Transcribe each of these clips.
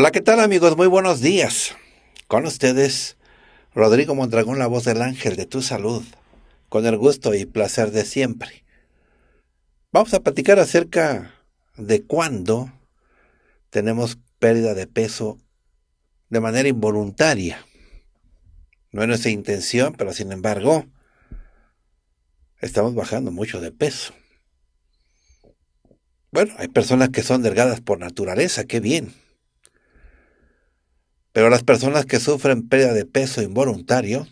Hola, ¿qué tal amigos? Muy buenos días. Con ustedes, Rodrigo Mondragón, la voz del ángel de tu salud, con el gusto y placer de siempre. Vamos a platicar acerca de cuándo tenemos pérdida de peso de manera involuntaria. No es nuestra intención, pero sin embargo, estamos bajando mucho de peso. Bueno, hay personas que son delgadas por naturaleza, qué bien pero las personas que sufren pérdida de peso involuntario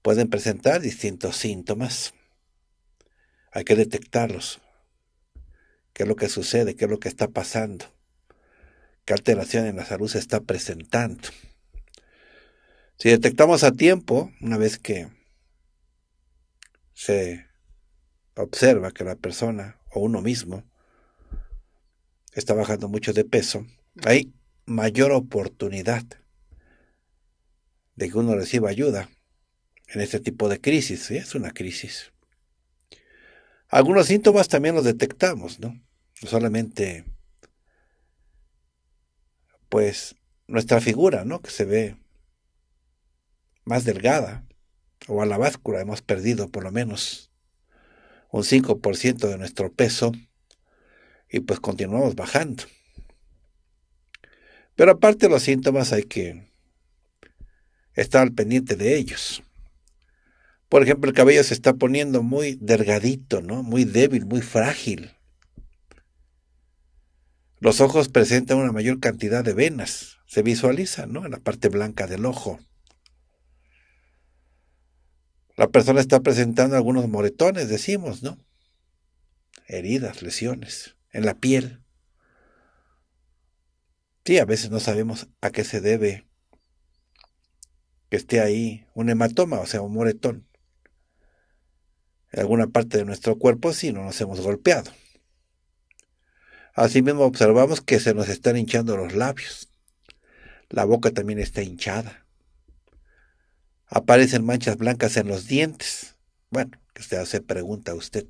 pueden presentar distintos síntomas. Hay que detectarlos. ¿Qué es lo que sucede? ¿Qué es lo que está pasando? ¿Qué alteración en la salud se está presentando? Si detectamos a tiempo, una vez que se observa que la persona o uno mismo está bajando mucho de peso, ahí mayor oportunidad de que uno reciba ayuda en este tipo de crisis. ¿sí? Es una crisis. Algunos síntomas también los detectamos, ¿no? solamente, pues, nuestra figura, ¿no? Que se ve más delgada o a la báscula hemos perdido por lo menos un 5% de nuestro peso y pues continuamos bajando. Pero aparte de los síntomas hay que estar al pendiente de ellos. Por ejemplo, el cabello se está poniendo muy delgadito, ¿no? Muy débil, muy frágil. Los ojos presentan una mayor cantidad de venas. Se visualiza, ¿no? En la parte blanca del ojo. La persona está presentando algunos moretones, decimos, ¿no? Heridas, lesiones en la piel. Sí, a veces no sabemos a qué se debe que esté ahí un hematoma, o sea, un moretón. En alguna parte de nuestro cuerpo si no nos hemos golpeado. Asimismo observamos que se nos están hinchando los labios. La boca también está hinchada. Aparecen manchas blancas en los dientes. Bueno, que usted hace pregunta a usted,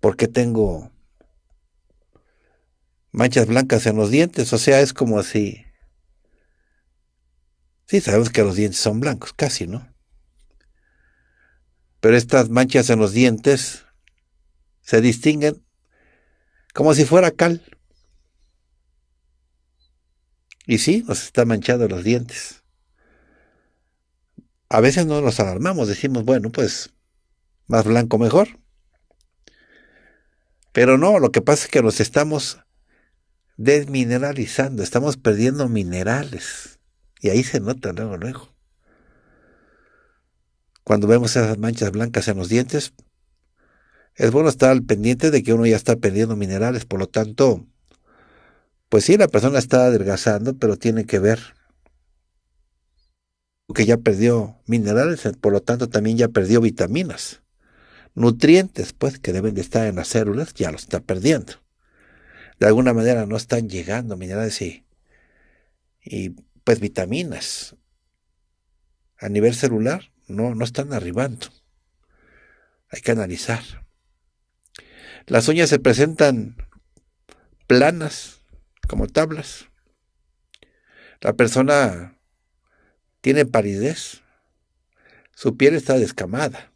¿por qué tengo manchas blancas en los dientes, o sea, es como así. Sí, sabemos que los dientes son blancos, casi, ¿no? Pero estas manchas en los dientes se distinguen como si fuera cal. Y sí, nos están manchando los dientes. A veces no nos alarmamos, decimos, bueno, pues más blanco mejor. Pero no, lo que pasa es que nos estamos desmineralizando, estamos perdiendo minerales. Y ahí se nota luego, luego. Cuando vemos esas manchas blancas en los dientes, es bueno estar al pendiente de que uno ya está perdiendo minerales, por lo tanto, pues sí, la persona está adelgazando, pero tiene que ver que ya perdió minerales, por lo tanto también ya perdió vitaminas. Nutrientes, pues, que deben de estar en las células, ya los está perdiendo de alguna manera no están llegando minerales y, y pues vitaminas a nivel celular no, no están arribando. Hay que analizar. Las uñas se presentan planas, como tablas. La persona tiene paridez. Su piel está descamada.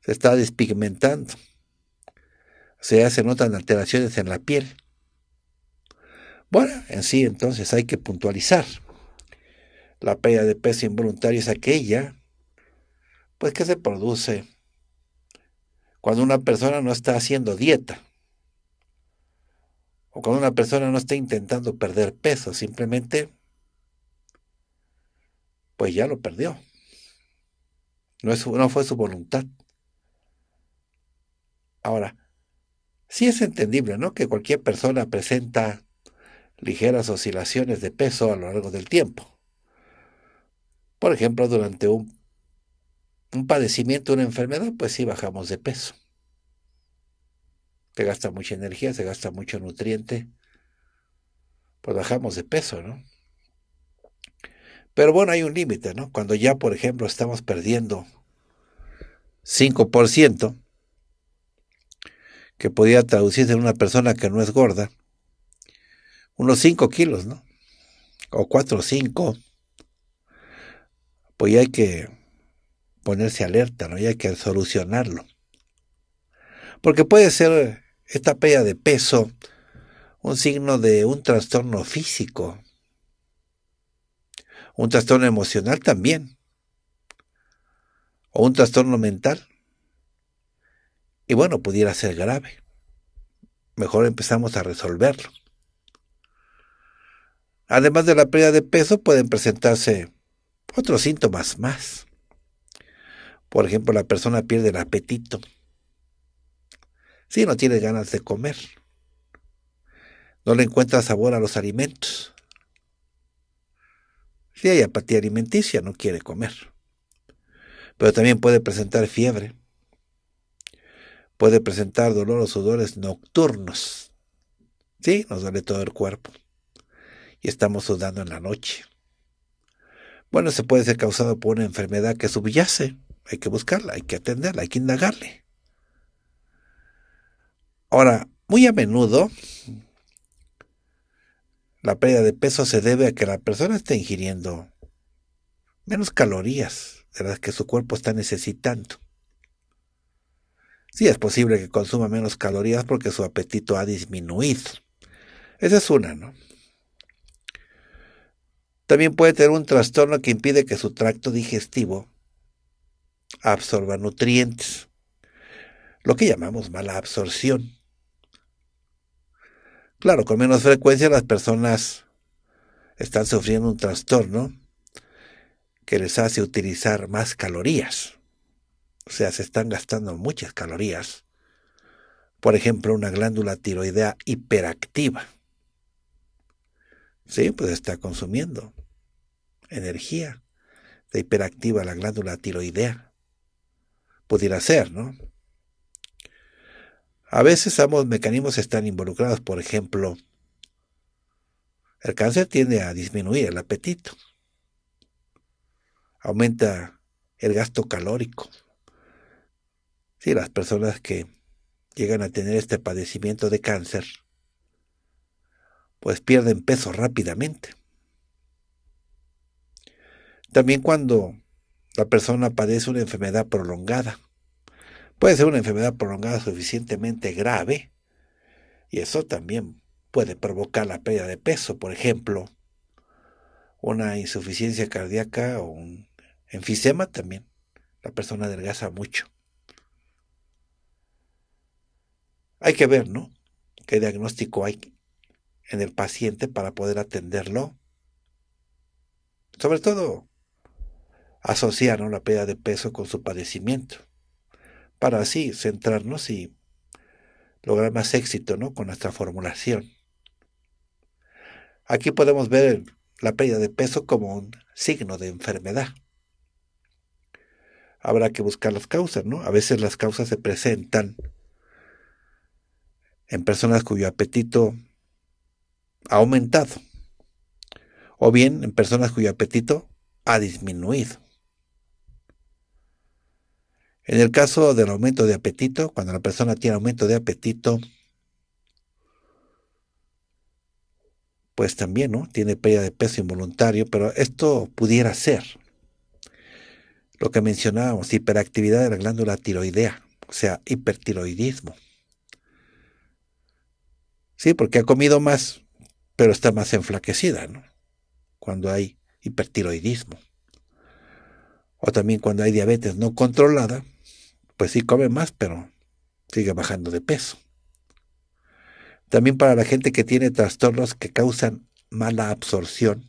Se está despigmentando. O sea, se notan alteraciones en la piel. Bueno, en sí entonces hay que puntualizar. La pérdida de peso involuntaria es aquella pues que se produce cuando una persona no está haciendo dieta o cuando una persona no está intentando perder peso, simplemente pues ya lo perdió. No, es, no fue su voluntad. Ahora, sí es entendible, ¿no? Que cualquier persona presenta ligeras oscilaciones de peso a lo largo del tiempo. Por ejemplo, durante un, un padecimiento, una enfermedad, pues sí bajamos de peso. Se gasta mucha energía, se gasta mucho nutriente, pues bajamos de peso, ¿no? Pero bueno, hay un límite, ¿no? Cuando ya, por ejemplo, estamos perdiendo 5%, que podría traducirse en una persona que no es gorda, unos 5 kilos, ¿no? O 4 o 5. Pues ya hay que ponerse alerta, ¿no? Ya hay que solucionarlo. Porque puede ser esta pérdida de peso un signo de un trastorno físico, un trastorno emocional también, o un trastorno mental. Y bueno, pudiera ser grave. Mejor empezamos a resolverlo. Además de la pérdida de peso, pueden presentarse otros síntomas más. Por ejemplo, la persona pierde el apetito. Si sí, no tiene ganas de comer, no le encuentra sabor a los alimentos. Si sí, hay apatía alimenticia, no quiere comer. Pero también puede presentar fiebre. Puede presentar dolor o sudores nocturnos. Sí, nos duele todo el cuerpo y estamos sudando en la noche. Bueno, se puede ser causado por una enfermedad que subyace. Hay que buscarla, hay que atenderla, hay que indagarle. Ahora, muy a menudo, la pérdida de peso se debe a que la persona está ingiriendo menos calorías de las que su cuerpo está necesitando. Sí, es posible que consuma menos calorías porque su apetito ha disminuido. Esa es una, ¿no? También puede tener un trastorno que impide que su tracto digestivo absorba nutrientes, lo que llamamos mala absorción. Claro, con menos frecuencia las personas están sufriendo un trastorno que les hace utilizar más calorías. O sea, se están gastando muchas calorías. Por ejemplo, una glándula tiroidea hiperactiva. Sí, pues está consumiendo energía de hiperactiva la glándula tiroidea. Pudiera ser, ¿no? A veces ambos mecanismos están involucrados, por ejemplo, el cáncer tiende a disminuir el apetito, aumenta el gasto calórico. Si las personas que llegan a tener este padecimiento de cáncer, pues pierden peso rápidamente. También cuando la persona padece una enfermedad prolongada. Puede ser una enfermedad prolongada suficientemente grave y eso también puede provocar la pérdida de peso, por ejemplo, una insuficiencia cardíaca o un enfisema también. La persona adelgaza mucho. Hay que ver, ¿no? ¿Qué diagnóstico hay en el paciente para poder atenderlo? Sobre todo, asociar la pérdida de peso con su padecimiento, para así centrarnos y lograr más éxito con nuestra formulación. Aquí podemos ver la pérdida de peso como un signo de enfermedad. Habrá que buscar las causas, ¿no? A veces las causas se presentan en personas cuyo apetito ha aumentado, o bien en personas cuyo apetito ha disminuido. En el caso del aumento de apetito, cuando la persona tiene aumento de apetito, pues también, ¿no? Tiene pérdida de peso involuntario, pero esto pudiera ser lo que mencionábamos, hiperactividad de la glándula tiroidea, o sea, hipertiroidismo. Sí, porque ha comido más, pero está más enflaquecida, ¿no? Cuando hay hipertiroidismo. O también cuando hay diabetes no controlada, pues sí come más, pero sigue bajando de peso. También para la gente que tiene trastornos que causan mala absorción,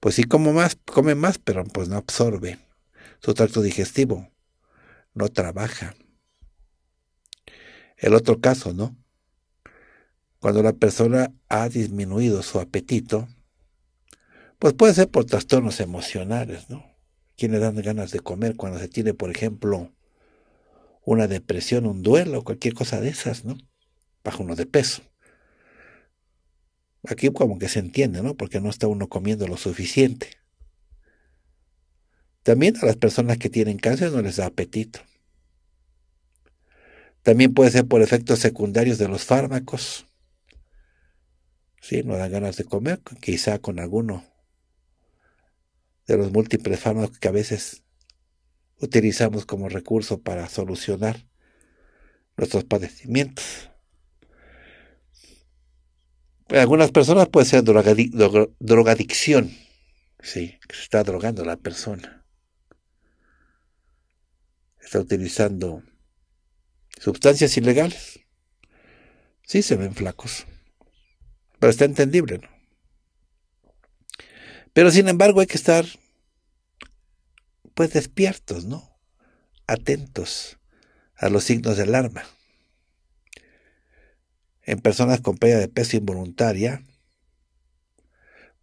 pues sí como más, come más, pero pues no absorbe. Su tracto digestivo no trabaja. El otro caso, ¿no? Cuando la persona ha disminuido su apetito, pues puede ser por trastornos emocionales, ¿no? Quienes dan ganas de comer cuando se tiene, por ejemplo, una depresión, un duelo, cualquier cosa de esas, ¿no? Bajo uno de peso. Aquí como que se entiende, ¿no? Porque no está uno comiendo lo suficiente. También a las personas que tienen cáncer no les da apetito. También puede ser por efectos secundarios de los fármacos. Sí, no dan ganas de comer, quizá con alguno de los múltiples fármacos que a veces utilizamos como recurso para solucionar nuestros padecimientos. En algunas personas puede ser drogadicción, sí, se está drogando la persona. Está utilizando sustancias ilegales. Sí, se ven flacos, pero está entendible, ¿no? Pero sin embargo hay que estar pues despiertos, ¿no? Atentos a los signos de alarma. En personas con pérdida de peso involuntaria,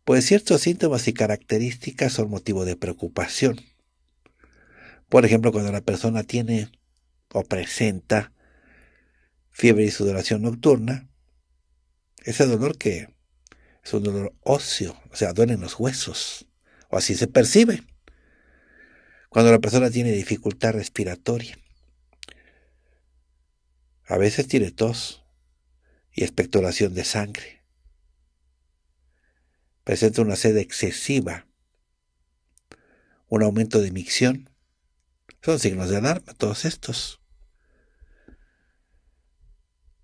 pues ciertos síntomas y características son motivo de preocupación. Por ejemplo, cuando la persona tiene o presenta fiebre y sudoración nocturna, ese dolor que es un dolor óseo, o sea, duelen los huesos, o así se percibe cuando la persona tiene dificultad respiratoria. A veces tiene tos y expectoración de sangre. Presenta una sed excesiva, un aumento de micción. Son signos de alarma todos estos.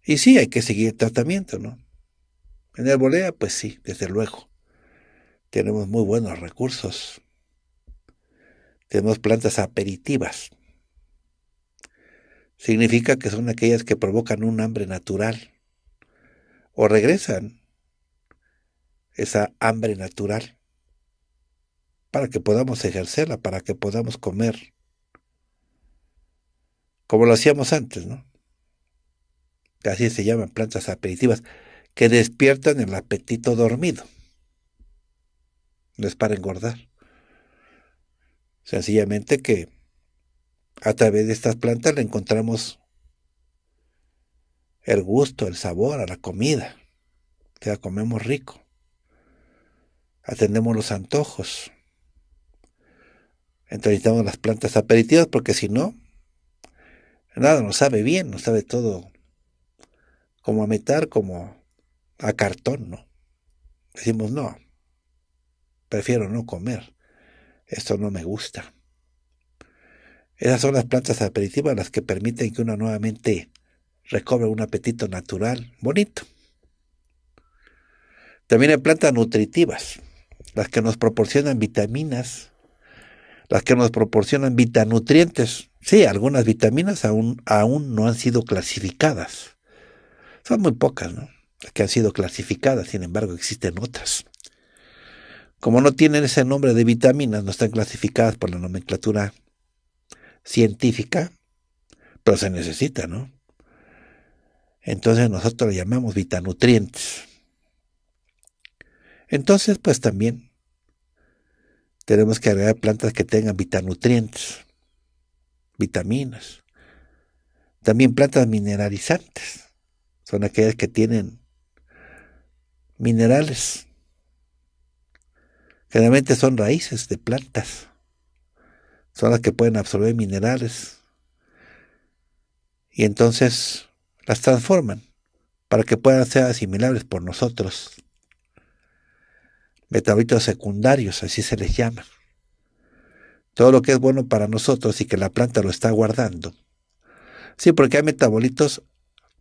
Y sí, hay que seguir el tratamiento, ¿no? En el bolea, pues sí, desde luego. Tenemos muy buenos recursos tenemos plantas aperitivas. Significa que son aquellas que provocan un hambre natural o regresan esa hambre natural para que podamos ejercerla, para que podamos comer, como lo hacíamos antes, ¿no? Así se llaman plantas aperitivas, que despiertan el apetito dormido. No es para engordar. Sencillamente que a través de estas plantas le encontramos el gusto, el sabor a la comida, que sea, comemos rico. Atendemos los antojos. Entonces necesitamos las plantas aperitivas porque si no, nada nos sabe bien, nos sabe todo como a metal, como a cartón, ¿no? Decimos no, prefiero no comer. Esto no me gusta. Esas son las plantas aperitivas las que permiten que uno nuevamente recobre un apetito natural, bonito. También hay plantas nutritivas, las que nos proporcionan vitaminas, las que nos proporcionan vitanutrientes. Sí, algunas vitaminas aún, aún no han sido clasificadas. Son muy pocas, ¿no? Las que han sido clasificadas, sin embargo, existen otras. Como no tienen ese nombre de vitaminas, no están clasificadas por la nomenclatura científica, pero se necesita, ¿no? Entonces nosotros le llamamos vitanutrientes. Entonces, pues también tenemos que agregar plantas que tengan vitanutrientes, vitaminas. También plantas mineralizantes. Son aquellas que tienen minerales Generalmente son raíces de plantas. Son las que pueden absorber minerales. Y entonces las transforman para que puedan ser asimilables por nosotros. Metabolitos secundarios, así se les llama. Todo lo que es bueno para nosotros y que la planta lo está guardando. Sí, porque hay metabolitos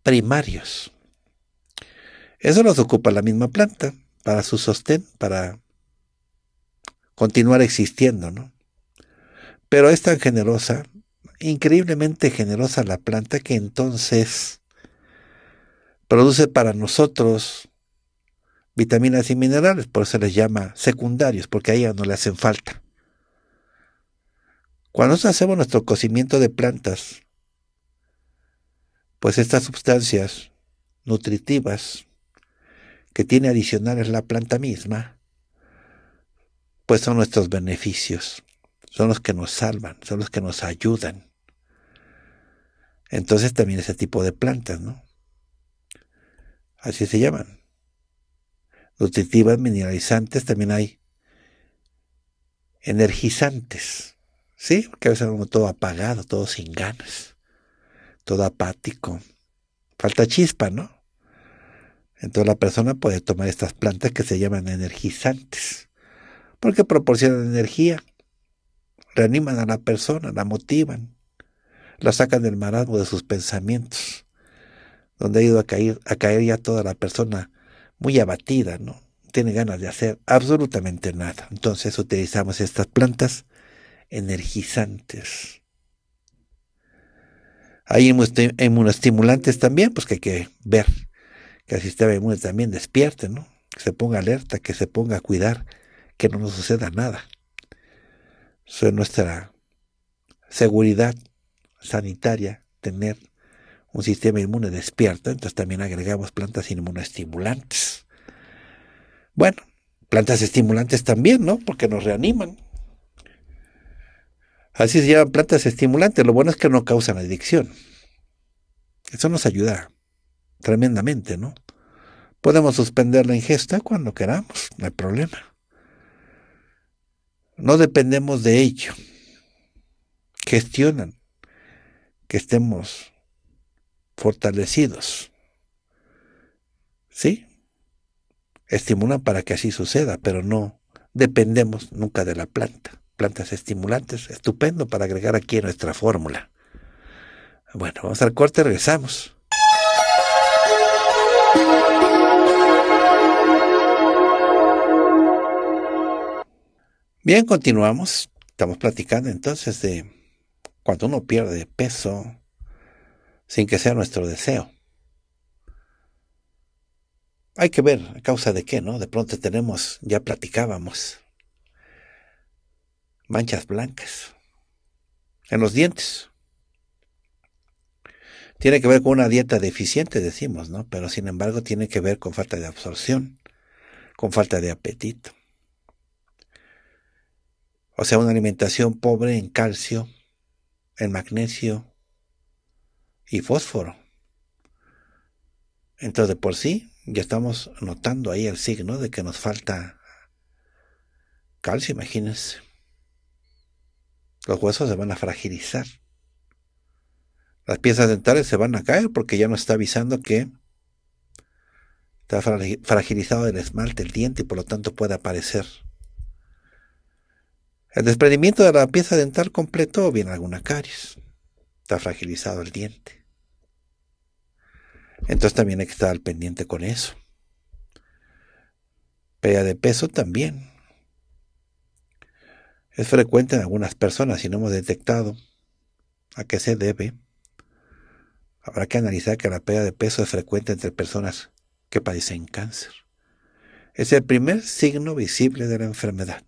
primarios. Eso los ocupa la misma planta para su sostén, para continuar existiendo, ¿no? Pero es tan generosa, increíblemente generosa la planta que entonces produce para nosotros vitaminas y minerales, por eso les llama secundarios, porque a ella no le hacen falta. Cuando hacemos nuestro cocimiento de plantas, pues estas sustancias nutritivas que tiene adicionales la planta misma, pues son nuestros beneficios, son los que nos salvan, son los que nos ayudan. Entonces también ese tipo de plantas, ¿no? Así se llaman. Nutritivas, mineralizantes, también hay energizantes, ¿sí? Porque a veces uno todo apagado, todo sin ganas, todo apático. Falta chispa, ¿no? Entonces la persona puede tomar estas plantas que se llaman energizantes porque proporcionan energía, reaniman a la persona, la motivan, la sacan del marasmo de sus pensamientos, donde ha ido a caer, a caer ya toda la persona muy abatida, ¿no? Tiene ganas de hacer absolutamente nada. Entonces utilizamos estas plantas energizantes. Hay inmunostimulantes también, pues que hay que ver que el sistema inmune también despierte, ¿no? Que se ponga alerta, que se ponga a cuidar que no nos suceda nada. Eso es nuestra seguridad sanitaria, tener un sistema inmune despierto, entonces también agregamos plantas inmunoestimulantes. Bueno, plantas estimulantes también, ¿no? Porque nos reaniman. Así se llaman plantas estimulantes. Lo bueno es que no causan adicción. Eso nos ayuda tremendamente, ¿no? Podemos suspender la ingesta cuando queramos, no hay problema. No dependemos de ello. Gestionan que estemos fortalecidos. ¿Sí? Estimulan para que así suceda, pero no dependemos nunca de la planta. Plantas estimulantes, estupendo para agregar aquí nuestra fórmula. Bueno, vamos al corte, regresamos. Bien, continuamos. Estamos platicando entonces de cuando uno pierde peso sin que sea nuestro deseo. Hay que ver a causa de qué, ¿no? De pronto tenemos, ya platicábamos, manchas blancas en los dientes. Tiene que ver con una dieta deficiente, decimos, ¿no? Pero sin embargo tiene que ver con falta de absorción, con falta de apetito. O sea, una alimentación pobre en calcio, en magnesio y fósforo. Entonces, de por sí, ya estamos notando ahí el signo de que nos falta calcio, imagínense. Los huesos se van a fragilizar. Las piezas dentales se van a caer porque ya nos está avisando que está fragilizado el esmalte, el diente, y por lo tanto puede aparecer el desprendimiento de la pieza dental completo bien alguna caries. Está fragilizado el diente. Entonces también hay que estar al pendiente con eso. Pérdida de peso también. Es frecuente en algunas personas y no hemos detectado a qué se debe. Habrá que analizar que la pérdida de peso es frecuente entre personas que padecen cáncer. Es el primer signo visible de la enfermedad.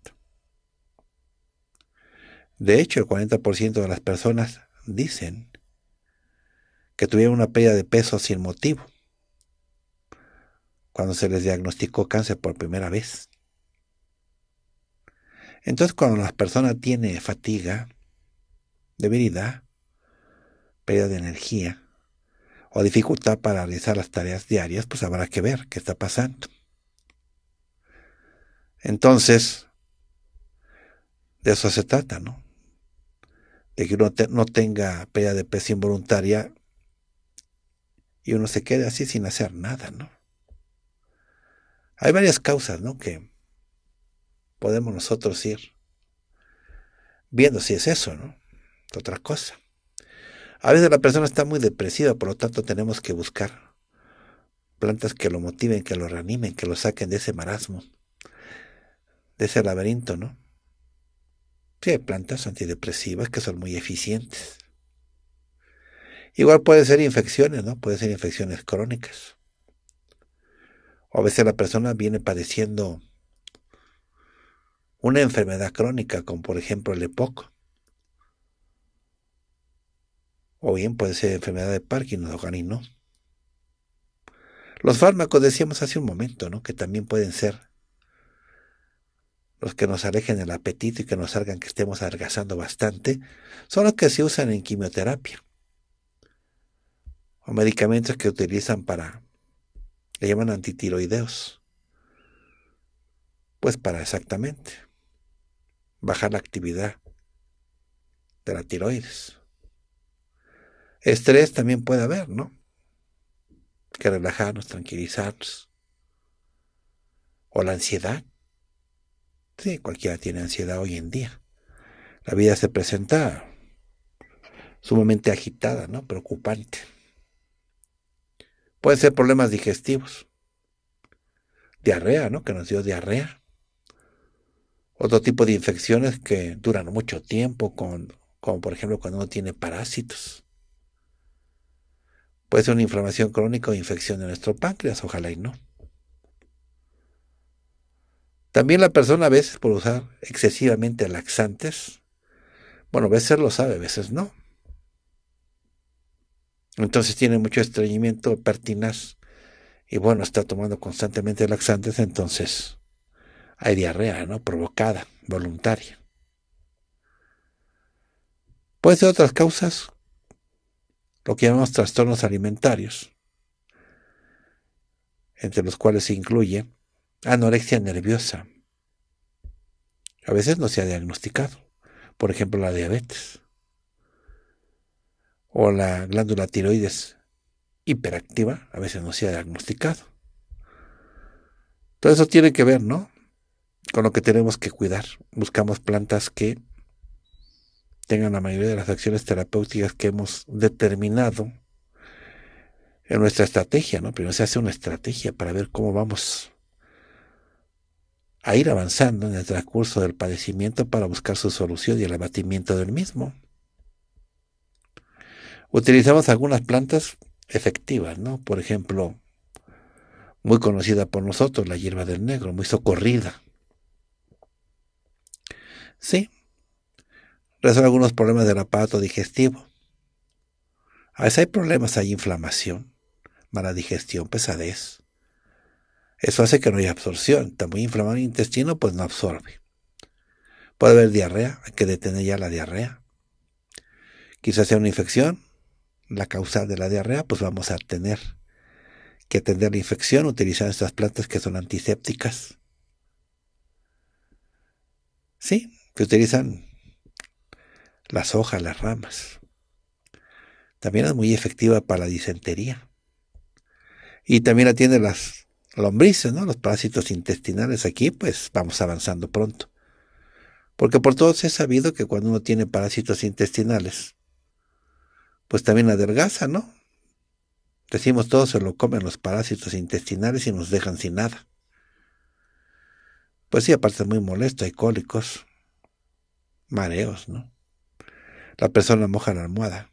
De hecho, el 40% de las personas dicen que tuvieron una pérdida de peso sin motivo cuando se les diagnosticó cáncer por primera vez. Entonces, cuando la persona tiene fatiga, debilidad, pérdida de energía o dificultad para realizar las tareas diarias, pues habrá que ver qué está pasando. Entonces, de eso se trata, ¿no? de que uno no tenga de pez involuntaria y uno se quede así sin hacer nada, ¿no? Hay varias causas, ¿no? Que podemos nosotros ir viendo si es eso, ¿no? Otra cosa. A veces la persona está muy depresiva, por lo tanto tenemos que buscar plantas que lo motiven, que lo reanimen, que lo saquen de ese marasmo, de ese laberinto, ¿no? Sí, hay plantas antidepresivas que son muy eficientes. Igual puede ser infecciones, ¿no? Puede ser infecciones crónicas. O a veces la persona viene padeciendo una enfermedad crónica, como por ejemplo el EPOC. O bien puede ser enfermedad de Parkinson o ganino. Los fármacos decíamos hace un momento, ¿no? Que también pueden ser los que nos alejen el apetito y que nos salgan que estemos adelgazando bastante, son los que se usan en quimioterapia. O medicamentos que utilizan para, le llaman antitiroideos. Pues para exactamente bajar la actividad de la tiroides. Estrés también puede haber, ¿no? Que relajarnos, tranquilizarnos. O la ansiedad. Sí, cualquiera tiene ansiedad hoy en día. La vida se presenta sumamente agitada, ¿no? Preocupante. Pueden ser problemas digestivos. Diarrea, ¿no? Que nos dio diarrea. Otro tipo de infecciones que duran mucho tiempo, con, como por ejemplo cuando uno tiene parásitos. Puede ser una inflamación crónica o infección de nuestro páncreas, ojalá y no. También la persona a veces por usar excesivamente laxantes, bueno, a veces lo sabe, a veces no. Entonces tiene mucho estreñimiento, pertinaz, y bueno, está tomando constantemente laxantes, entonces hay diarrea, ¿no? Provocada, voluntaria. Puede ser otras causas, lo que llamamos trastornos alimentarios, entre los cuales se incluye anorexia nerviosa. A veces no se ha diagnosticado. Por ejemplo, la diabetes o la glándula tiroides hiperactiva a veces no se ha diagnosticado. Todo eso tiene que ver, ¿no? Con lo que tenemos que cuidar. Buscamos plantas que tengan la mayoría de las acciones terapéuticas que hemos determinado en nuestra estrategia, ¿no? Primero se hace una estrategia para ver cómo vamos a ir avanzando en el transcurso del padecimiento para buscar su solución y el abatimiento del mismo. Utilizamos algunas plantas efectivas, ¿no? Por ejemplo, muy conocida por nosotros, la hierba del negro, muy socorrida. Sí, resuelve algunos problemas del aparato digestivo. A veces hay problemas, hay inflamación, mala digestión, pesadez. Eso hace que no haya absorción. Está muy inflamado el intestino, pues no absorbe. Puede haber diarrea, hay que detener ya la diarrea. Quizás sea una infección, la causa de la diarrea, pues vamos a tener que atender la infección utilizando estas plantas que son antisépticas. Sí, que utilizan las hojas, las ramas. También es muy efectiva para la disentería. Y también atiende las lombrices, ¿no? los parásitos intestinales aquí, pues vamos avanzando pronto. Porque por todos es sabido que cuando uno tiene parásitos intestinales, pues también adelgaza, ¿no? Decimos todos se lo comen los parásitos intestinales y nos dejan sin nada. Pues sí, aparte es muy molesto, hay cólicos, mareos, ¿no? La persona moja la almohada.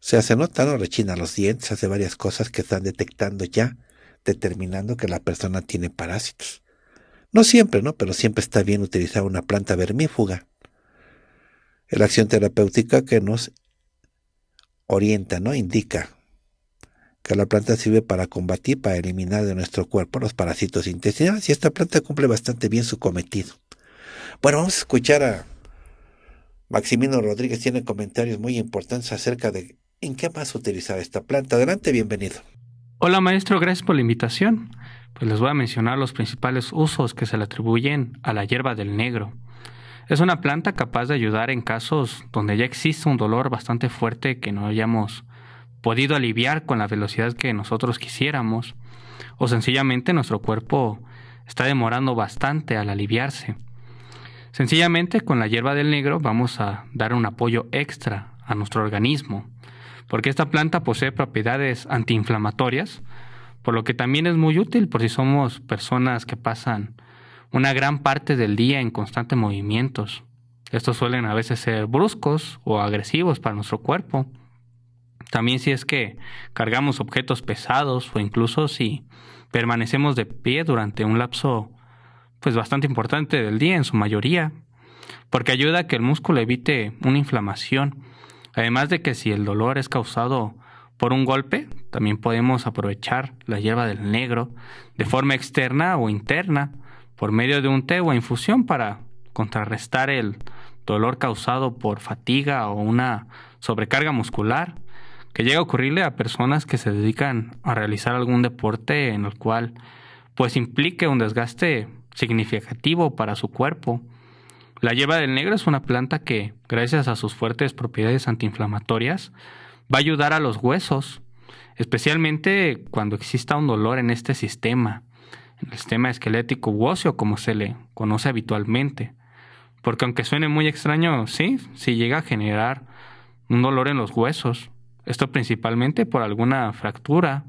se hace, se nota, ¿no? Rechina los dientes, hace varias cosas que están detectando ya determinando que la persona tiene parásitos. No siempre, ¿no? Pero siempre está bien utilizar una planta vermífuga. la acción terapéutica que nos orienta, ¿no? Indica que la planta sirve para combatir, para eliminar de nuestro cuerpo los parásitos intestinales y esta planta cumple bastante bien su cometido. Bueno, vamos a escuchar a Maximino Rodríguez, tiene comentarios muy importantes acerca de en qué más utilizar esta planta. Adelante, bienvenido. Hola maestro, gracias por la invitación. Pues les voy a mencionar los principales usos que se le atribuyen a la hierba del negro. Es una planta capaz de ayudar en casos donde ya existe un dolor bastante fuerte que no hayamos podido aliviar con la velocidad que nosotros quisiéramos, o sencillamente nuestro cuerpo está demorando bastante al aliviarse. Sencillamente con la hierba del negro vamos a dar un apoyo extra a nuestro organismo porque esta planta posee propiedades antiinflamatorias, por lo que también es muy útil por si somos personas que pasan una gran parte del día en constantes movimientos. Estos suelen a veces ser bruscos o agresivos para nuestro cuerpo. También si es que cargamos objetos pesados o incluso si permanecemos de pie durante un lapso pues bastante importante del día en su mayoría, porque ayuda a que el músculo evite una inflamación Además de que si el dolor es causado por un golpe, también podemos aprovechar la hierba del negro de forma externa o interna por medio de un té o infusión para contrarrestar el dolor causado por fatiga o una sobrecarga muscular que llega a ocurrirle a personas que se dedican a realizar algún deporte en el cual pues implique un desgaste significativo para su cuerpo la lleva del negro es una planta que, gracias a sus fuertes propiedades antiinflamatorias, va a ayudar a los huesos, especialmente cuando exista un dolor en este sistema, en el sistema esquelético u óseo, como se le conoce habitualmente. Porque aunque suene muy extraño, sí, sí llega a generar un dolor en los huesos. Esto principalmente por alguna fractura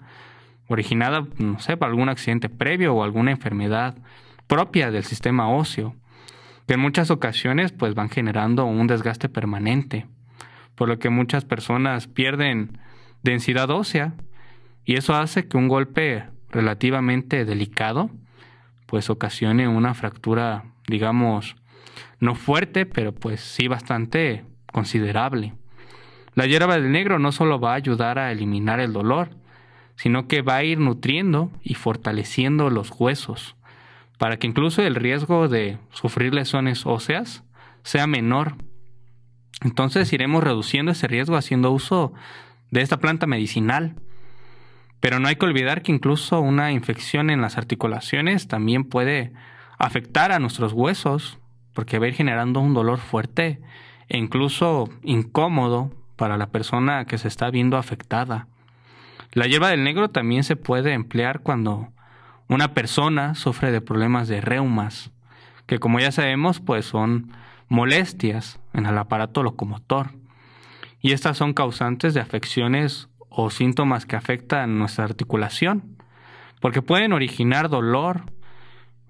originada, no sé, por algún accidente previo o alguna enfermedad propia del sistema óseo que en muchas ocasiones pues van generando un desgaste permanente, por lo que muchas personas pierden densidad ósea y eso hace que un golpe relativamente delicado pues ocasione una fractura, digamos, no fuerte, pero pues sí bastante considerable. La hierba del negro no solo va a ayudar a eliminar el dolor, sino que va a ir nutriendo y fortaleciendo los huesos, para que incluso el riesgo de sufrir lesiones óseas sea menor. Entonces iremos reduciendo ese riesgo haciendo uso de esta planta medicinal. Pero no hay que olvidar que incluso una infección en las articulaciones también puede afectar a nuestros huesos, porque va a ir generando un dolor fuerte e incluso incómodo para la persona que se está viendo afectada. La hierba del negro también se puede emplear cuando una persona sufre de problemas de reumas, que como ya sabemos, pues son molestias en el aparato locomotor. Y estas son causantes de afecciones o síntomas que afectan nuestra articulación, porque pueden originar dolor,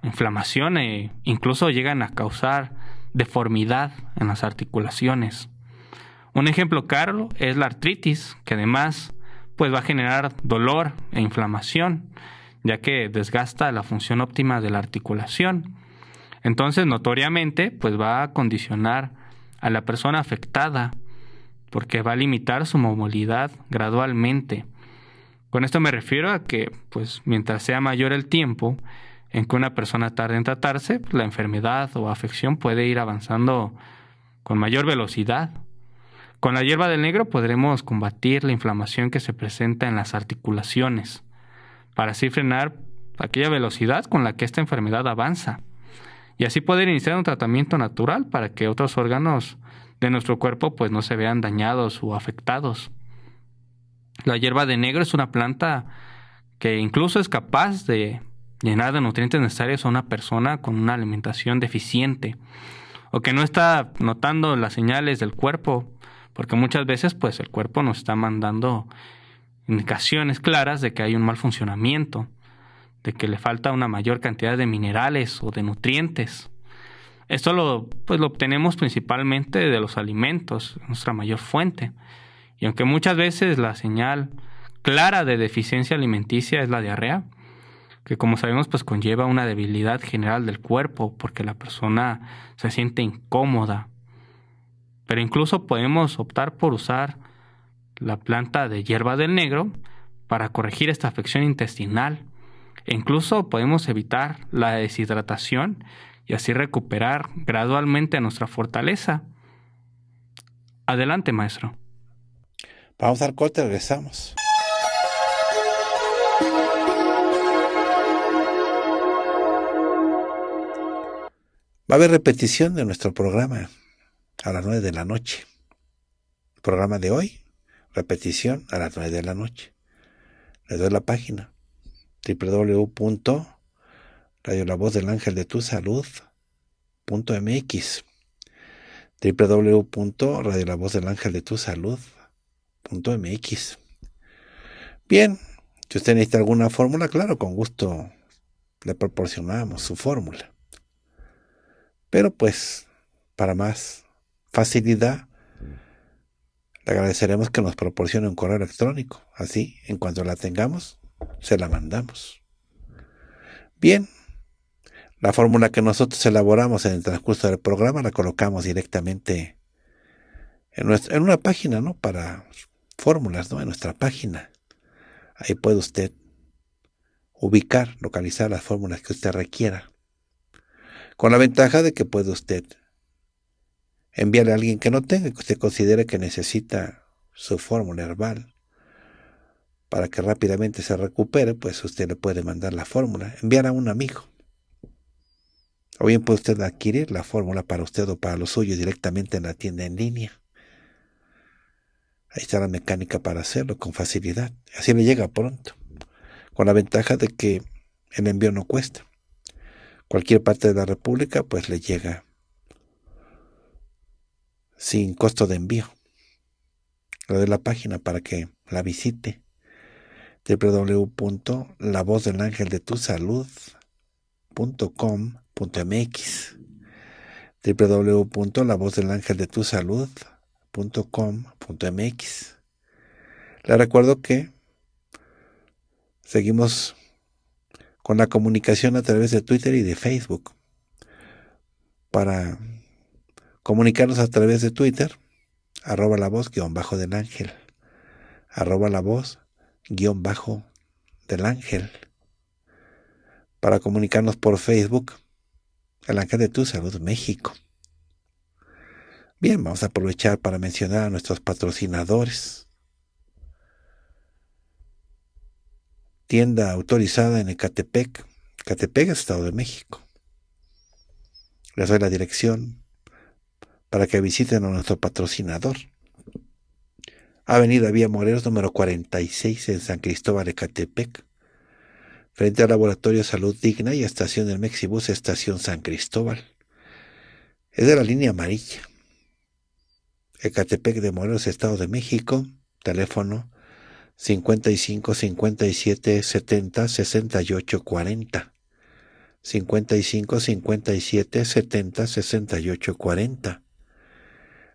inflamación e incluso llegan a causar deformidad en las articulaciones. Un ejemplo caro es la artritis, que además pues va a generar dolor e inflamación ya que desgasta la función óptima de la articulación. Entonces, notoriamente, pues va a condicionar a la persona afectada, porque va a limitar su movilidad gradualmente. Con esto me refiero a que, pues, mientras sea mayor el tiempo en que una persona tarde en tratarse, pues, la enfermedad o afección puede ir avanzando con mayor velocidad. Con la hierba del negro podremos combatir la inflamación que se presenta en las articulaciones para así frenar aquella velocidad con la que esta enfermedad avanza y así poder iniciar un tratamiento natural para que otros órganos de nuestro cuerpo pues no se vean dañados o afectados. La hierba de negro es una planta que incluso es capaz de llenar de nutrientes necesarios a una persona con una alimentación deficiente o que no está notando las señales del cuerpo, porque muchas veces pues el cuerpo nos está mandando indicaciones claras de que hay un mal funcionamiento, de que le falta una mayor cantidad de minerales o de nutrientes. Esto lo, pues, lo obtenemos principalmente de los alimentos, nuestra mayor fuente. Y aunque muchas veces la señal clara de deficiencia alimenticia es la diarrea, que como sabemos pues conlleva una debilidad general del cuerpo porque la persona se siente incómoda. Pero incluso podemos optar por usar la planta de hierba del negro para corregir esta afección intestinal. E incluso podemos evitar la deshidratación y así recuperar gradualmente nuestra fortaleza. Adelante, maestro. Vamos al corte, regresamos. Va a haber repetición de nuestro programa a las nueve de la noche. El programa de hoy repetición a las nueve de la noche. Le doy la página www.radiolavoz la del ángel de tu del ángel de tu Bien, si usted necesita alguna fórmula, claro, con gusto le proporcionamos su fórmula. Pero pues, para más facilidad, agradeceremos que nos proporcione un correo electrónico. Así, en cuanto la tengamos, se la mandamos. Bien, la fórmula que nosotros elaboramos en el transcurso del programa la colocamos directamente en, en una página, ¿no? Para fórmulas, ¿no? En nuestra página. Ahí puede usted ubicar, localizar las fórmulas que usted requiera. Con la ventaja de que puede usted enviar a alguien que no tenga, que usted considere que necesita su fórmula herbal para que rápidamente se recupere, pues usted le puede mandar la fórmula, enviar a un amigo. O bien puede usted adquirir la fórmula para usted o para los suyos directamente en la tienda en línea. Ahí está la mecánica para hacerlo con facilidad. Así le llega pronto. Con la ventaja de que el envío no cuesta. Cualquier parte de la República pues le llega sin costo de envío. lo de la página para que la visite www.lavozdelangeldetusalud.com.mx www.lavozdelangeldetusalud.com.mx Le recuerdo que seguimos con la comunicación a través de Twitter y de Facebook para comunicarnos a través de Twitter, arroba la voz guión bajo del ángel, arroba la voz guión bajo del ángel, para comunicarnos por Facebook, el ángel de tu salud México. Bien, vamos a aprovechar para mencionar a nuestros patrocinadores. Tienda autorizada en Ecatepec, Ecatepec, Estado de México. Les doy la dirección para que visiten a nuestro patrocinador. Avenida Vía Morelos, número 46 en San Cristóbal Ecatepec. frente al Laboratorio Salud Digna y Estación del Mexibus, Estación San Cristóbal. Es de la línea amarilla. Ecatepec de Morelos, Estado de México, teléfono 55 57 70 68 40. 55 57 70 68 40.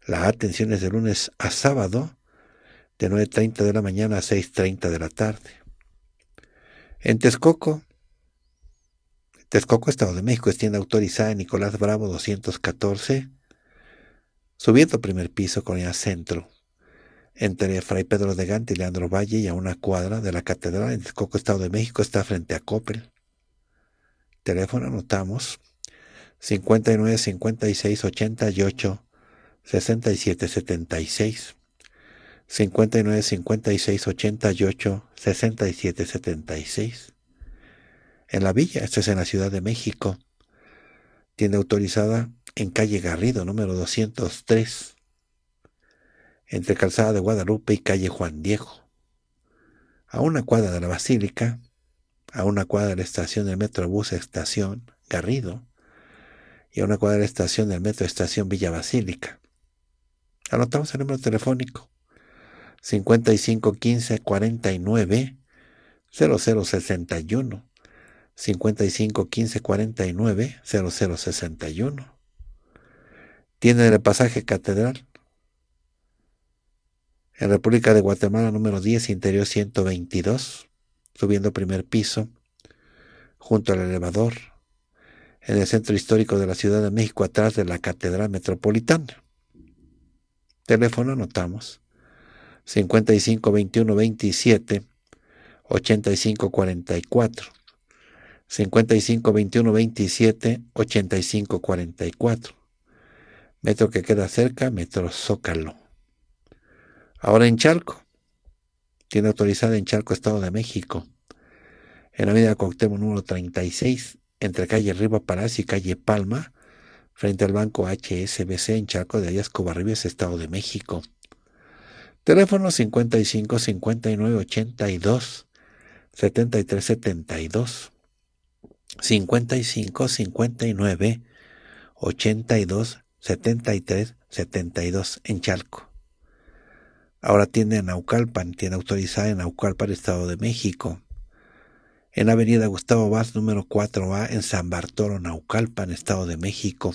Las atenciones de lunes a sábado, de 9.30 de la mañana a 6.30 de la tarde. En Texcoco, Texcoco, Estado de México, es tienda autorizada en Nicolás Bravo 214, subiendo primer piso, con el Centro, entre Fray Pedro de Gante y Leandro Valle y a una cuadra de la Catedral en Texcoco, Estado de México, está frente a Coppel. Teléfono anotamos 59 56 88 6776, 59 56 88 67 76. En la villa, esto es en la Ciudad de México, tiene autorizada en calle Garrido, número 203, entre Calzada de Guadalupe y calle Juan Diego. A una cuadra de la Basílica, a una cuadra de la estación del Metrobús Estación Garrido y a una cuadra de la estación del Metro Estación Villa Basílica. Anotamos el número telefónico 5515490061, 5515490061. Tiene el pasaje catedral. En República de Guatemala, número 10, interior 122, subiendo primer piso, junto al elevador, en el centro histórico de la Ciudad de México, atrás de la Catedral Metropolitana. Teléfono anotamos 55 21 27 85 44. 55 21 27 85 44. Metro que queda cerca, Metro Zócalo. Ahora en Charco. Tiene autorizada en Charco, Estado de México. En la avenida Coctemo número 36, entre calle Riva Palacio y calle Palma, frente al banco HSBC en Charco de Ayas Covarrubias, Estado de México. Teléfono 55 59 82 73 72 55 59 82 73 72 en Chalco. Ahora tiene en Naucalpan, tiene autorizada en Naucalpan, Estado de México. En Avenida Gustavo Vaz, número 4A, en San Bartolo, Naucalpan, Estado de México.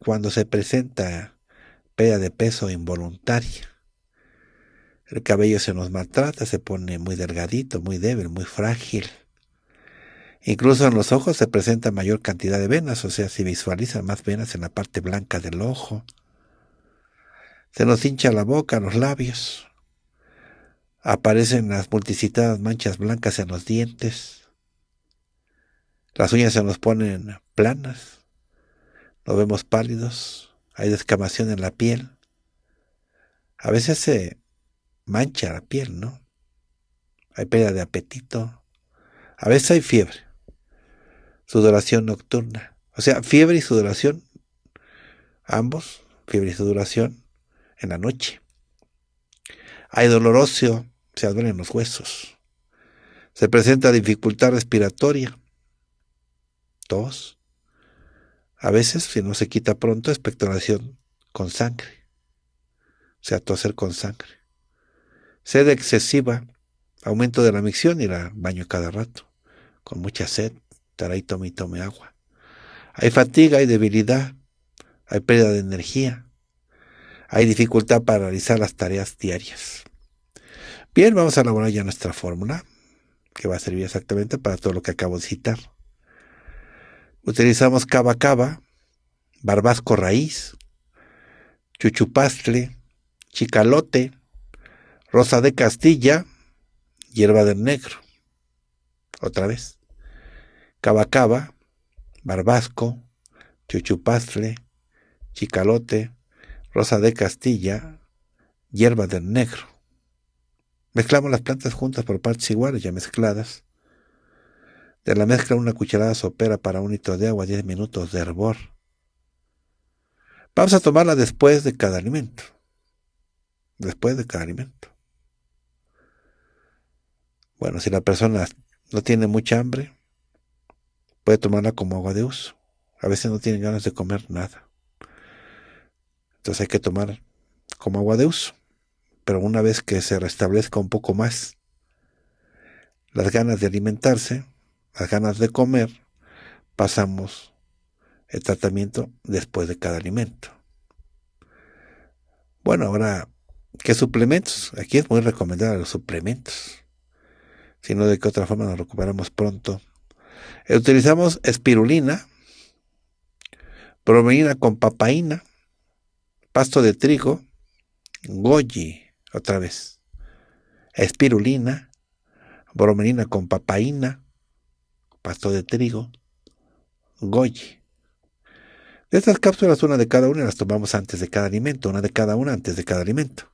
cuando se presenta pérdida de peso involuntaria. El cabello se nos maltrata, se pone muy delgadito, muy débil, muy frágil. Incluso en los ojos se presenta mayor cantidad de venas, o sea, se visualizan más venas en la parte blanca del ojo. Se nos hincha la boca, los labios. Aparecen las multicitadas manchas blancas en los dientes. Las uñas se nos ponen planas, nos vemos pálidos, hay descamación en la piel. A veces se mancha la piel, ¿no? Hay pérdida de apetito. A veces hay fiebre, sudoración nocturna. O sea, fiebre y sudoración, ambos, fiebre y sudoración en la noche. Hay dolor óseo, se duelen los huesos. Se presenta dificultad respiratoria, tos, a veces, si no se quita pronto, es con sangre. O sea, toser con sangre. Sed excesiva, aumento de la micción, y la baño cada rato. Con mucha sed, estar tome y tome agua. Hay fatiga, hay debilidad, hay pérdida de energía, hay dificultad para realizar las tareas diarias. Bien, vamos a elaborar ya nuestra fórmula, que va a servir exactamente para todo lo que acabo de citar. Utilizamos cava cava, barbasco raíz, chuchupastle, chicalote, rosa de castilla, hierba del negro. Otra vez. Cava cava, barbasco, chuchupastle, chicalote, rosa de castilla, hierba del negro. Mezclamos las plantas juntas por partes iguales, ya mezcladas. De la mezcla una cucharada sopera para un litro de agua, 10 minutos de hervor. Vamos a tomarla después de cada alimento. Después de cada alimento. Bueno, si la persona no tiene mucha hambre, puede tomarla como agua de uso. A veces no tiene ganas de comer nada. Entonces hay que tomar como agua de uso. Pero una vez que se restablezca un poco más las ganas de alimentarse, ganas de comer, pasamos el tratamiento después de cada alimento. Bueno, ahora, ¿qué suplementos? Aquí es muy recomendable los suplementos. Si no, de qué otra forma nos recuperamos pronto. Eh, utilizamos espirulina, bromelina con papaína, pasto de trigo, goji, otra vez, espirulina, bromelina con papaína, pasto de trigo, goji. De estas cápsulas, una de cada una las tomamos antes de cada alimento, una de cada una antes de cada alimento.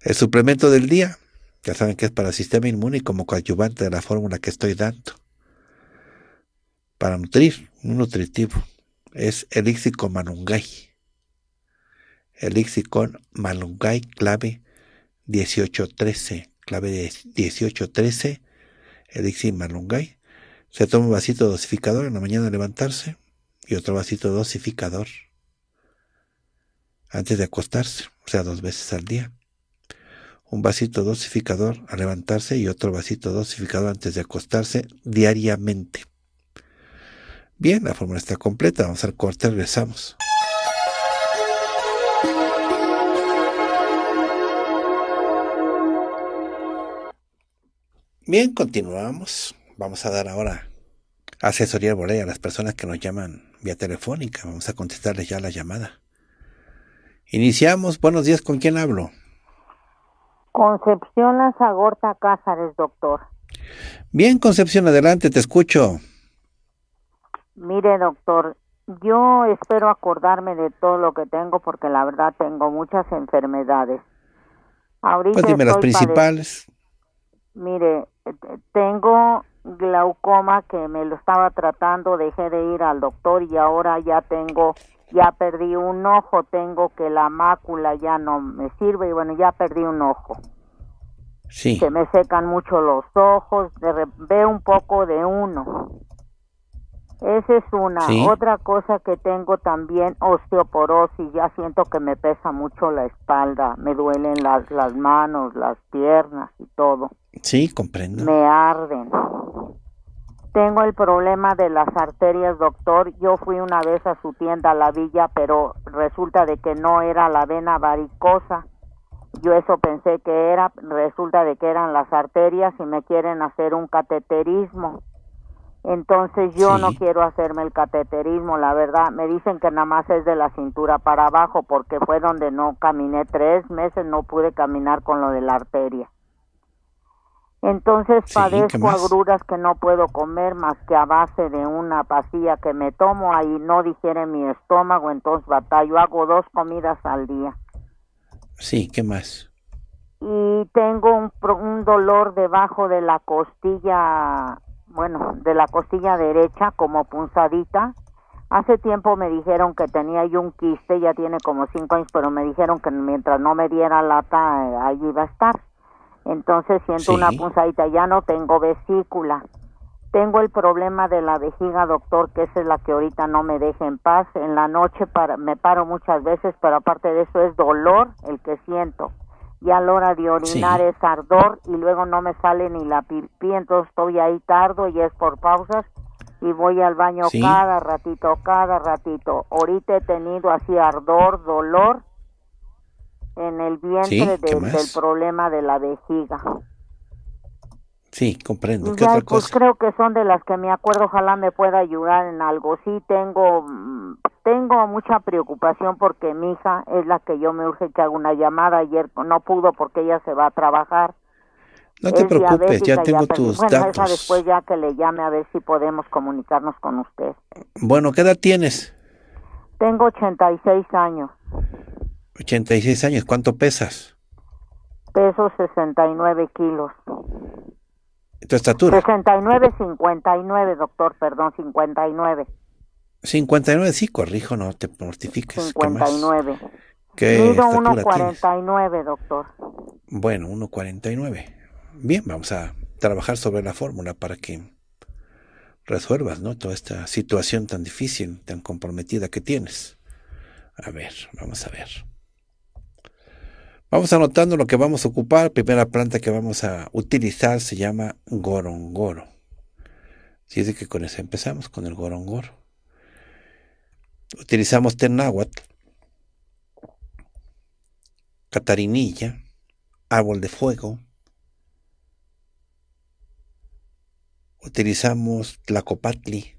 El suplemento del día, ya saben que es para el sistema inmune y como coadyuvante de la fórmula que estoy dando. Para nutrir, un nutritivo, es elixir con malungay. Elixir con malungay, clave 1813. Clave 1813, elixir malungay. Se toma un vasito dosificador en la mañana al levantarse y otro vasito dosificador antes de acostarse, o sea, dos veces al día. Un vasito dosificador al levantarse y otro vasito dosificador antes de acostarse diariamente. Bien, la fórmula está completa. Vamos al corte, regresamos. Bien, continuamos vamos a dar ahora asesoría volea a las personas que nos llaman vía telefónica. Vamos a contestarles ya la llamada. Iniciamos. Buenos días. ¿Con quién hablo? Concepción Lanzagorta Cázares, doctor. Bien, Concepción, adelante, te escucho. Mire, doctor, yo espero acordarme de todo lo que tengo porque la verdad tengo muchas enfermedades. Ahorita pues dime las principales. Mire, eh, eh, tengo glaucoma que me lo estaba tratando, dejé de ir al doctor y ahora ya tengo, ya perdí un ojo, tengo que la mácula ya no me sirve y bueno, ya perdí un ojo. Sí. Se me secan mucho los ojos, de, veo un poco de uno. Esa es una. Otra cosa que tengo también, osteoporosis. Ya siento que me pesa mucho la espalda, me duelen las, las manos, las piernas y todo. Sí, comprendo. Me arden. Tengo el problema de las arterias, doctor. Yo fui una vez a su tienda, a la villa, pero resulta de que no era la vena varicosa. Yo eso pensé que era, resulta de que eran las arterias y me quieren hacer un cateterismo. Entonces yo no quiero hacerme el cateterismo, la verdad. Me dicen que nada más es de la cintura para abajo porque fue donde no caminé tres meses, no pude caminar con lo de la arteria. Entonces padezco agruras que no puedo comer más que a base de una pastilla que me tomo, ahí no digiere mi estómago, entonces batalla hago dos comidas al día. Sí, ¿qué más? Y tengo un, un dolor debajo de la costilla bueno, de la costilla derecha como punzadita. Hace tiempo me dijeron que tenía yo un quiste, ya tiene como cinco años, pero me dijeron que mientras no me diera lata, eh, allí iba a estar. Entonces siento una punzadita, ya no tengo vesícula. Tengo el problema de la vejiga, doctor, que es la que ahorita no me deja en paz. En la noche para, me paro muchas veces, pero aparte de eso es dolor el que siento y a la hora de orinar es ardor y luego no me sale ni la pipi entonces estoy ahí tardo y es por pausas y voy al baño cada ratito, cada ratito. Ahorita he tenido así ardor, dolor en el vientre problema de la vejiga. Sí, comprendo. ¿Qué pues, creo que son de las que me acuerdo, ojalá me pueda ayudar en algo. Sí, tengo mm, tengo mucha preocupación porque mi hija es la que yo me urge que haga una llamada. Ayer no pudo porque ella se va a trabajar. No te preocupes, ya tengo tus datos. después ya que le llame a ver si podemos comunicarnos con usted. Bueno, ¿qué edad tienes? Tengo 86 años. 86 años, ¿cuánto pesas? Peso 69 kilos. ¿Tu estatura? 69, 59, doctor, perdón, 59. 59, sí, corrijo, no te mortifiques. 59. ¿Qué 1,49, doctor. Bueno, 1,49. Bien, vamos a trabajar sobre la fórmula para que resuelvas, ¿no? Toda esta situación tan difícil, tan comprometida que tienes. A ver, vamos a ver. Vamos anotando lo que vamos a ocupar. Primera planta que vamos a utilizar se llama gorongoro. Si es de que con eso empezamos, con el gorongoro utilizamos ternáhuatl, catarinilla, árbol de fuego, utilizamos tlacopatli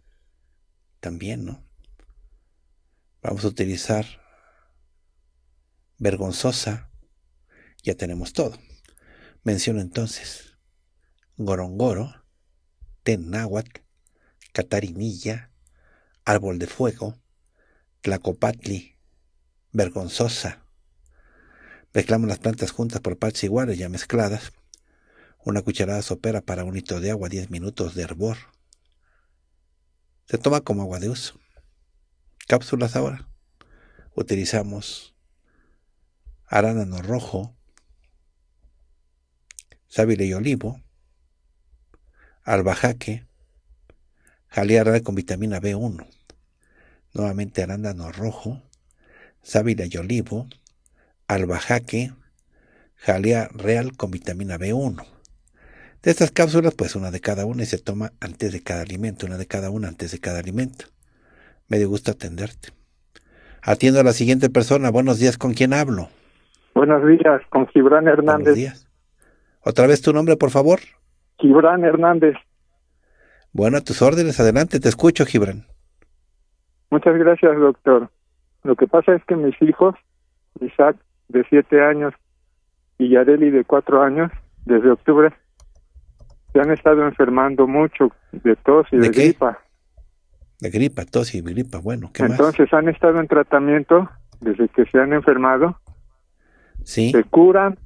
también, ¿no? Vamos a utilizar vergonzosa, ya tenemos todo. Menciono entonces gorongoro, tenáhuatl, catarinilla, árbol de fuego, copatli vergonzosa. Mezclamos las plantas juntas por partes iguales ya mezcladas. Una cucharada sopera para un litro de agua, 10 minutos de hervor. Se toma como agua de uso. Cápsulas ahora. Utilizamos aránano rojo, sábile y olivo, albajaque, jalea con vitamina B1 nuevamente arándano rojo, sábila y olivo, albajaque, jalea real con vitamina B1. De estas cápsulas, pues una de cada una y se toma antes de cada alimento, una de cada una antes de cada alimento. Me dio gusto atenderte. Atiendo a la siguiente persona. Buenos días, ¿con quién hablo? Buenos días, con Gibran Hernández. Buenos días. Otra vez tu nombre, por favor. Gibran Hernández. Bueno, a tus órdenes, adelante, te escucho, Gibran. Muchas gracias, doctor. Lo que pasa es que mis hijos, Isaac de siete años y Yareli de cuatro años, desde octubre, se han estado enfermando mucho de tos y de, gripa. De gripa, tos y gripa, bueno, ¿qué Entonces han estado en tratamiento desde que se han enfermado. Sí. Se curan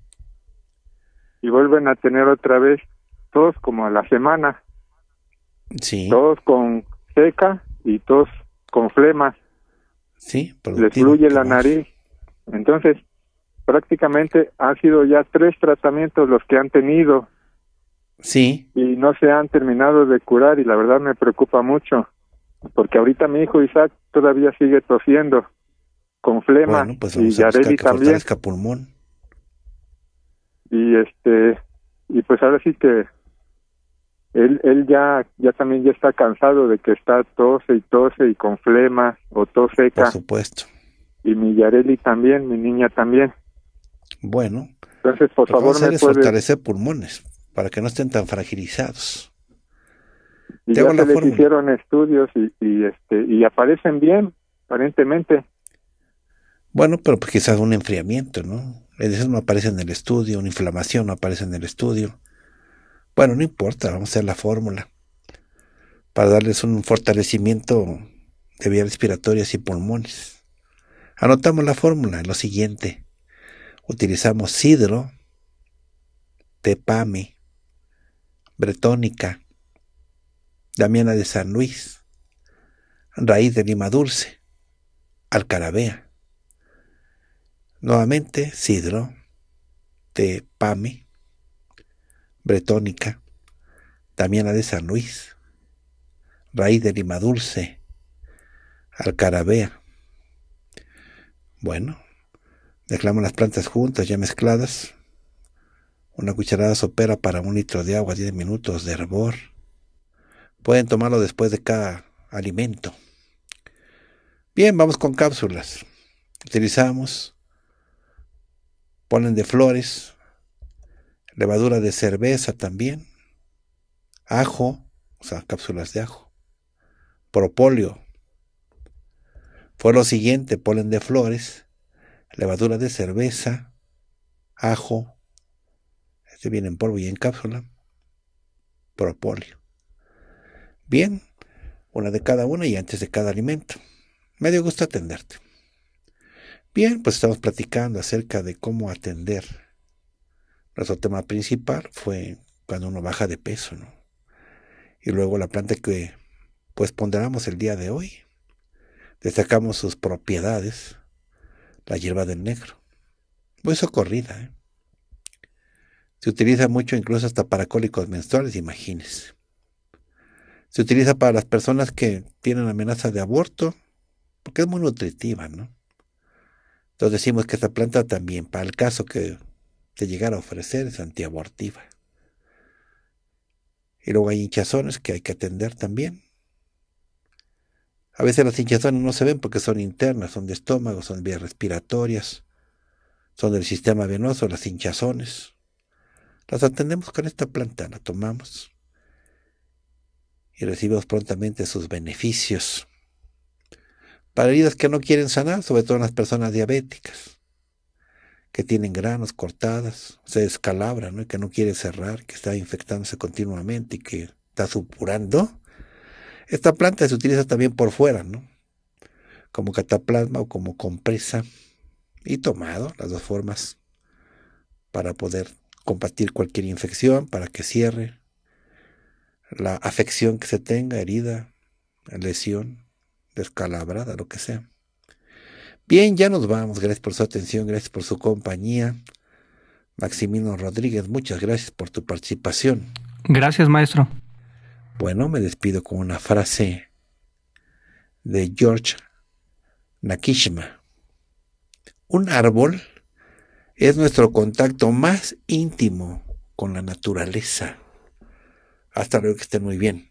y vuelven a tener otra vez tos como a la semana. Sí. Tos con seca y tos con flemas. Sí, le fluye la nariz. Entonces, prácticamente han sido ya tres tratamientos los que han tenido. Sí. Y no se han terminado de curar y la verdad me preocupa mucho, porque ahorita mi hijo Isaac todavía sigue tosiendo con flema pues y Yareli Y este y pues ahora sí que él, ya, ya también ya está cansado de que está tose y tose y con flema o tos seca. Por supuesto. Y mi Yareli también, mi niña también. Bueno. Entonces, por favor, me fortalecer pulmones para que no estén tan fragilizados. Y ya hicieron estudios y, este y aparecen bien, aparentemente. Bueno, pero pues quizás un enfriamiento, ¿no? Es decir, no aparece en el estudio, una inflamación no aparece en el estudio. Bueno, no importa, vamos a hacer la fórmula para darles un fortalecimiento de vías respiratorias y pulmones. Anotamos la fórmula, en lo siguiente. Utilizamos sidro, tepame, bretónica, damiana de San Luis, raíz de lima dulce, alcarabea. Nuevamente, sidro, tepame, bretónica, también la de San Luis, raíz de lima dulce, alcarabea. Bueno, mezclamos las plantas juntas, ya mezcladas. Una cucharada sopera para un litro de agua, 10 minutos de hervor. Pueden tomarlo después de cada alimento. Bien, vamos con cápsulas. Utilizamos ponen de flores, levadura de cerveza también, ajo, o sea, cápsulas de ajo, propóleo. Fue lo siguiente, polen de flores, levadura de cerveza, ajo, este viene en polvo y en cápsula, propóleo. Bien, una de cada una y antes de cada alimento. Me dio gusto atenderte. Bien, pues estamos platicando acerca de cómo atender nuestro tema principal fue cuando uno baja de peso, ¿no? Y luego la planta que pues ponderamos el día de hoy, destacamos sus propiedades, la hierba del negro, muy pues socorrida. ¿eh? Se utiliza mucho incluso hasta para cólicos menstruales, imagínense. Se utiliza para las personas que tienen amenaza de aborto, porque es muy nutritiva, ¿no? Entonces decimos que esta planta también, para el caso que de llegar a ofrecer es antiabortiva. Y luego hay hinchazones que hay que atender también. A veces las hinchazones no se ven porque son internas, son de estómago, son vías respiratorias, son del sistema venoso, las hinchazones. Las atendemos con esta planta, la tomamos y recibimos prontamente sus beneficios. Para heridas que no quieren sanar, sobre todo en las personas diabéticas que tienen granos cortadas, se descalabra, ¿no? Y que no quiere cerrar, que está infectándose continuamente y que está supurando. Esta planta se utiliza también por fuera, ¿no? Como cataplasma o como compresa y tomado, las dos formas, para poder combatir cualquier infección, para que cierre la afección que se tenga, herida, lesión, descalabrada, lo que sea. Bien, ya nos vamos. Gracias por su atención, gracias por su compañía. Maximino Rodríguez, muchas gracias por tu participación. Gracias, maestro. Bueno, me despido con una frase de George Nakishima. Un árbol es nuestro contacto más íntimo con la naturaleza. Hasta luego, que estén muy bien.